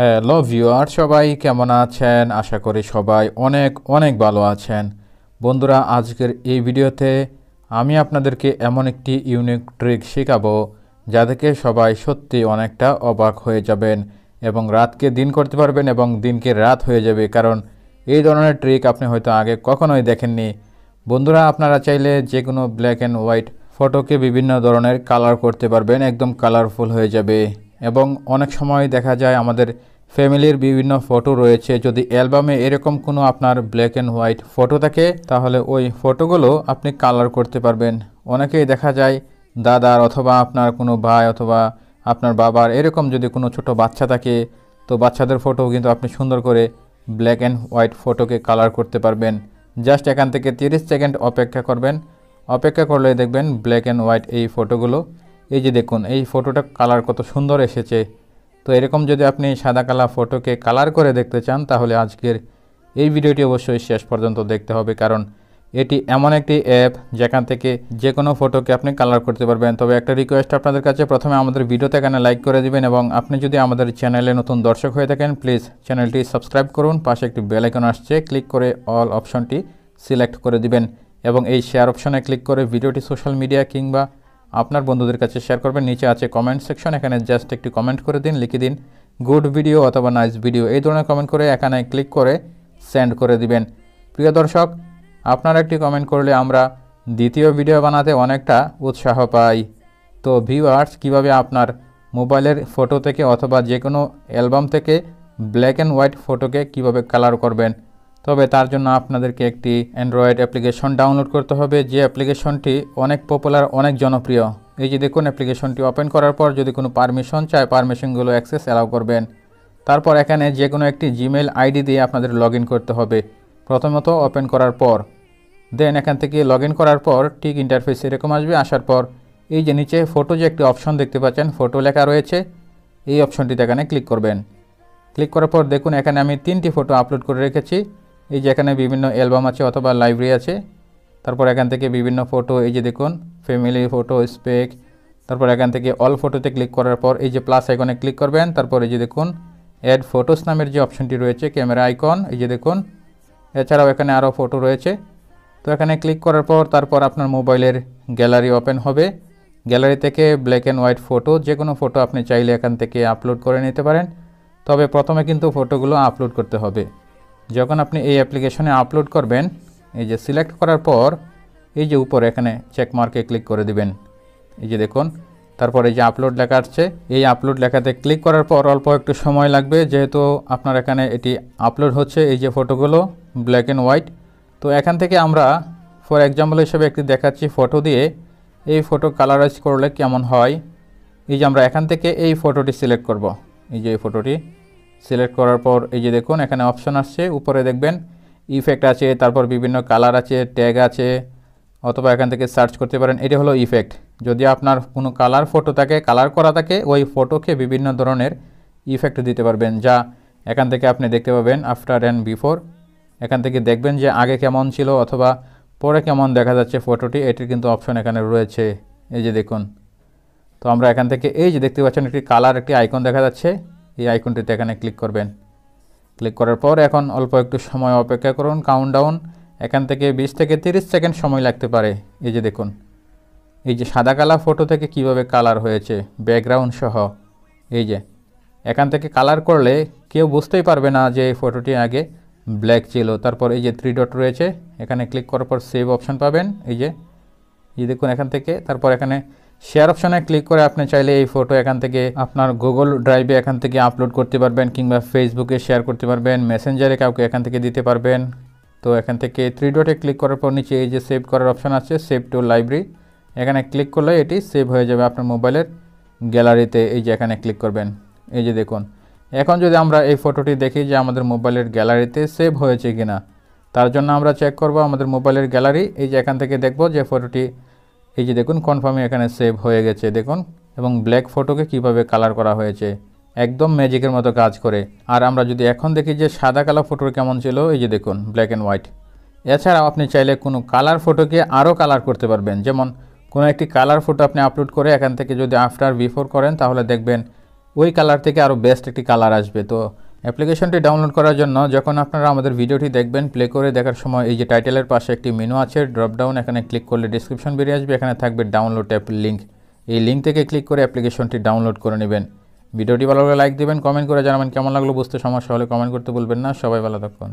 hello viewer সবাই কেমন আছেন আশা করি সবাই অনেক অনেক ভালো আছেন বন্ধুরা আজকের এই ভিডিওতে আমি আপনাদেরকে এমন একটি ইউনিক ট্রিক শেখাবো যা থেকে সবাই সত্যি অনেকটা অবাক হয়ে যাবেন এবং রাতকে দিন করতে পারবেন এবং দিনকে রাত হয়ে যাবে কারণ এই ধরনের ট্রিক আপনি হয়তো আগে কখনোই দেখেননি বন্ধুরা আপনারা চাইলে যে কোনো ব্ল্যাক অ্যান্ড হোয়াইট ফটোকে বিভিন্ন ধরনের কালার করতে পারবেন একদম কালারফুল হয়ে যাবে এবং অনেক সময় দেখা যায় আমাদের ফ্যামিলির বিভিন্ন ফটো রয়েছে যদি অ্যালবামে এরকম কোনো আপনার ব্ল্যাক অ্যান্ড হোয়াইট ফটো থাকে তাহলে ওই ফটোগুলো আপনি কালার করতে পারবেন অনেকেই দেখা যায় দাদার অথবা আপনার কোনো ভাই অথবা আপনার বাবার এরকম যদি কোনো ছোট বাচ্চা থাকে তো বাচ্চাদের ফটো কিন্তু আপনি সুন্দর করে ব্ল্যাক অ্যান্ড হোয়াইট ফটোকে কালার করতে পারবেন জাস্ট এখান থেকে তিরিশ সেকেন্ড অপেক্ষা করবেন অপেক্ষা করলে দেখবেন ব্ল্যাক অ্যান্ড হোয়াইট এই ফটোগুলো এই যে দেখুন এই ফটোটা কালার কত সুন্দর এসেছে তো এরকম যদি আপনি সাদা কালা ফটোকে কালার করে দেখতে চান তাহলে আজকের এই ভিডিওটি অবশ্যই শেষ পর্যন্ত দেখতে হবে কারণ এটি এমন একটি অ্যাপ যেখান থেকে যে কোনো ফটোকে আপনি কালার করতে পারবেন তবে একটা রিকোয়েস্ট আপনাদের কাছে প্রথমে আমাদের ভিডিওতে এখানে লাইক করে দিবেন এবং আপনি যদি আমাদের চ্যানেলে নতুন দর্শক হয়ে থাকেন প্লিজ চ্যানেলটি সাবস্ক্রাইব করুন পাশে একটি বেলাইকন আসছে ক্লিক করে অল অপশনটি সিলেক্ট করে দিবেন এবং এই শেয়ার অপশনে ক্লিক করে ভিডিওটি সোশ্যাল মিডিয়া কিংবা আপনার বন্ধুদের কাছে শেয়ার করবেন নিচে আছে কমেন্ট সেকশন এখানে জাস্ট একটি কমেন্ট করে দিন লিখে দিন গুড ভিডিও অথবা নাইস ভিডিও এই ধরনের কমেন্ট করে এখানে ক্লিক করে সেন্ড করে দিবেন প্রিয় দর্শক আপনারা একটি কমেন্ট করলে আমরা দ্বিতীয় ভিডিও বানাতে অনেকটা উৎসাহ পাই তো ভিউয়ার্স কিভাবে আপনার মোবাইলের ফটো থেকে অথবা যে কোনো অ্যালবাম থেকে ব্ল্যাক অ্যান্ড হোয়াইট ফটোকে কিভাবে কালার করবেন তবে তার জন্য আপনাদেরকে একটি অ্যান্ড্রয়েড অ্যাপ্লিকেশন ডাউনলোড করতে হবে যে অ্যাপ্লিকেশনটি অনেক পপুলার অনেক জনপ্রিয় এই যে দেখুন অ্যাপ্লিকেশনটি ওপেন করার পর যদি কোনো পারমিশন চায় পারমিশনগুলো অ্যাক্সেস অ্যালাউ করবেন তারপর এখানে যে কোনো একটি জিমেল আইডি দিয়ে আপনাদের লগ করতে হবে প্রথমত ওপেন করার পর দেন এখান থেকে লগ করার পর ঠিক ইন্টারফেস এরকম আসবে আসার পর এই যে নিচে ফটো যে একটি অপশন দেখতে পাচ্ছেন ফটো লেখা রয়েছে এই অপশনটিতে এখানে ক্লিক করবেন ক্লিক করার পর দেখুন এখানে আমি তিনটি ফটো আপলোড করে রেখেছি এই যে এখানে বিভিন্ন অ্যালবাম আছে অথবা লাইব্রেরি আছে তারপর এখান থেকে বিভিন্ন ফটো এই যে দেখুন ফ্যামিলি ফটো স্পেক তারপর এখান থেকে অল ফটোতে ক্লিক করার পর এই যে প্লাস আইকনে ক্লিক করবেন তারপর এই যে দেখুন অ্যাড ফটোস নামের যে অপশনটি রয়েছে ক্যামেরা আইকন এই যে দেখুন এছাড়াও এখানে আরও ফটো রয়েছে তো এখানে ক্লিক করার পর তারপর আপনার মোবাইলের গ্যালারি ওপেন হবে গ্যালারি থেকে ব্ল্যাক অ্যান্ড হোয়াইট ফটো যে কোনো ফটো আপনি চাইলে এখান থেকে আপলোড করে নিতে পারেন তবে প্রথমে কিন্তু ফটোগুলো আপলোড করতে হবে যখন আপনি এই অ্যাপ্লিকেশনে আপলোড করবেন এই যে সিলেক্ট করার পর এই যে উপরে এখানে চেক মার্কে ক্লিক করে দিবেন এই যে দেখুন তারপর এই যে আপলোড লেখা আসছে এই আপলোড লেখাতে ক্লিক করার পর অল্প একটু সময় লাগবে যেহেতু আপনার এখানে এটি আপলোড হচ্ছে এই যে ফটোগুলো ব্ল্যাক অ্যান্ড হোয়াইট তো এখান থেকে আমরা ফর এক্সাম্পল হিসেবে একটি দেখাচ্ছি ফটো দিয়ে এই ফটো কালারাইজ করলে কেমন হয় এই যে আমরা এখান থেকে এই ফটোটি সিলেক্ট করব এই যে এই ফটোটি সিলেক্ট করার পর এই যে দেখুন এখানে অপশন আসছে উপরে দেখবেন ইফেক্ট আছে তারপর বিভিন্ন কালার আছে ট্যাগ আছে অথবা এখান থেকে সার্চ করতে পারেন এটা হলো ইফেক্ট যদি আপনার কোনো কালার ফটো থাকে কালার করা থাকে ওই ফটোকে বিভিন্ন ধরনের ইফেক্ট দিতে পারবেন যা এখান থেকে আপনি দেখতে পাবেন আফটার অ্যান্ড বিফোর এখান থেকে দেখবেন যে আগে কেমন ছিল অথবা পরে কেমন দেখা যাচ্ছে ফটোটি এটির কিন্তু অপশন এখানে রয়েছে এই যে দেখুন তো আমরা এখান থেকে এই যে দেখতে পাচ্ছেন একটি কালার একটি আইকন দেখা যাচ্ছে এই আইকনটিতে এখানে ক্লিক করবেন ক্লিক করার পর এখন অল্প একটু সময় অপেক্ষা করুন কাউন্টডাউন এখান থেকে বিশ থেকে তিরিশ সেকেন্ড সময় লাগতে পারে এই যে দেখুন এই যে সাদা কালা ফটো থেকে কিভাবে কালার হয়েছে ব্যাকগ্রাউন্ড সহ এই যে এখান থেকে কালার করলে কেউ বুঝতেই পারবে না যে এই ফটোটি আগে ব্ল্যাক ছিল তারপর এই যে থ্রি ডট রয়েছে এখানে ক্লিক করার পর সেভ অপশান পাবেন এই যে এই দেখুন এখান থেকে তারপর এখানে শেয়ার অপশনে ক্লিক করে আপনি চাইলে এই ফটো এখান থেকে আপনার গুগল ড্রাইভে এখান থেকে আপলোড করতে পারবেন কিংবা ফেসবুকে শেয়ার করতে পারবেন মেসেঞ্জারে কাউকে এখান থেকে দিতে পারবেন তো এখান থেকে থ্রি ডটে ক্লিক করার পর নিচে এই যে সেভ করার অপশান আছে সেভ টু লাইব্রেরি এখানে ক্লিক করলে এটি সেভ হয়ে যাবে আপনার মোবাইলের গ্যালারিতে এই যে এখানে ক্লিক করবেন এই যে দেখুন এখন যদি আমরা এই ফটোটি দেখি যে আমাদের মোবাইলের গ্যালারিতে সেভ হয়েছে কিনা তার জন্য আমরা চেক করব আমাদের মোবাইলের গ্যালারি এই যে এখান থেকে দেখব যে ফটোটি এই যে দেখুন কনফার্মে এখানে সেভ হয়ে গেছে দেখুন এবং ব্ল্যাক ফটোকে কিভাবে কালার করা হয়েছে একদম ম্যাজিকের মতো কাজ করে আর আমরা যদি এখন দেখি যে সাদা কালো ফটোর কেমন ছিল এই যে দেখুন ব্ল্যাক অ্যান্ড হোয়াইট এছাড়াও আপনি চাইলে কোনো কালার ফটোকে আরও কালার করতে পারবেন যেমন কোনো একটি কালার ফটো আপনি আপলোড করে এখান থেকে যদি আফটার বিফোর করেন তাহলে দেখবেন ওই কালার থেকে আরও বেস্ট একটি কালার আসবে তো অ্যাপ্লিকেশনটি ডাউনলোড করার জন্য যখন আপনারা আমাদের ভিডিওটি দেখবেন প্লে করে দেখার সময় এই যে টাইটেলের পাশে একটি মেনু আছে ড্রপডাউন এখানে ক্লিক করলে ডিসক্রিপশন বেরিয়ে আসবে এখানে থাকবে ডাউনলোড অ্যাপ লিঙ্ক এই লিঙ্ক থেকে ক্লিক করে অ্যাপ্লিকেশনটি ডাউনলোড করে নেবেন ভিডিওটি ভালো লাইক দেবেন কমেন্ট করে জানাবেন কেমন লাগলো বুঝতে সমস্যা হলে কমেন্ট করতে বলবেন না সবাই ভালো থাকুন